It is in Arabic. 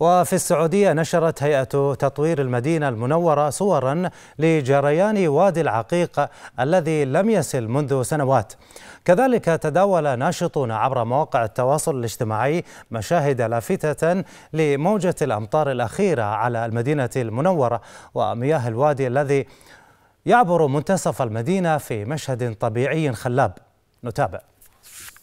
وفي السعودية نشرت هيئة تطوير المدينة المنورة صورا لجريان وادي العقيق الذي لم يسل منذ سنوات كذلك تداول ناشطون عبر مواقع التواصل الاجتماعي مشاهد لافتة لموجة الأمطار الأخيرة على المدينة المنورة ومياه الوادي الذي يعبر منتصف المدينة في مشهد طبيعي خلاب نتابع